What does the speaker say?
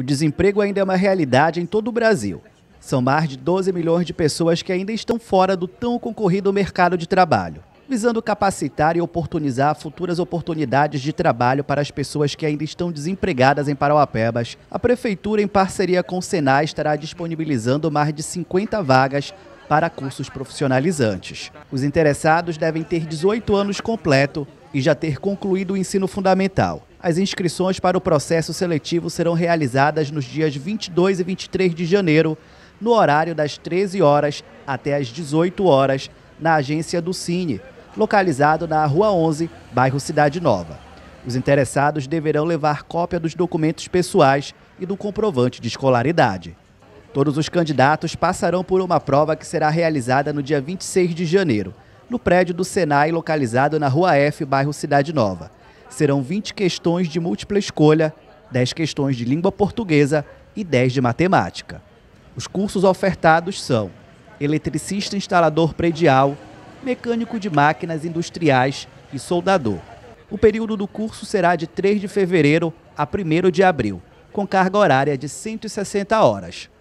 o desemprego ainda é uma realidade em todo o Brasil. São mais de 12 milhões de pessoas que ainda estão fora do tão concorrido mercado de trabalho, visando capacitar e oportunizar futuras oportunidades de trabalho para as pessoas que ainda estão desempregadas em Parauapebas. A prefeitura, em parceria com o Senai, estará disponibilizando mais de 50 vagas para cursos profissionalizantes. Os interessados devem ter 18 anos completo e já ter concluído o ensino fundamental. As inscrições para o processo seletivo serão realizadas nos dias 22 e 23 de janeiro, no horário das 13 horas até as 18 horas, na agência do Cine, localizado na Rua 11, bairro Cidade Nova. Os interessados deverão levar cópia dos documentos pessoais e do comprovante de escolaridade. Todos os candidatos passarão por uma prova que será realizada no dia 26 de janeiro no prédio do Senai, localizado na Rua F, bairro Cidade Nova. Serão 20 questões de múltipla escolha, 10 questões de língua portuguesa e 10 de matemática. Os cursos ofertados são eletricista instalador predial, mecânico de máquinas industriais e soldador. O período do curso será de 3 de fevereiro a 1 de abril, com carga horária de 160 horas.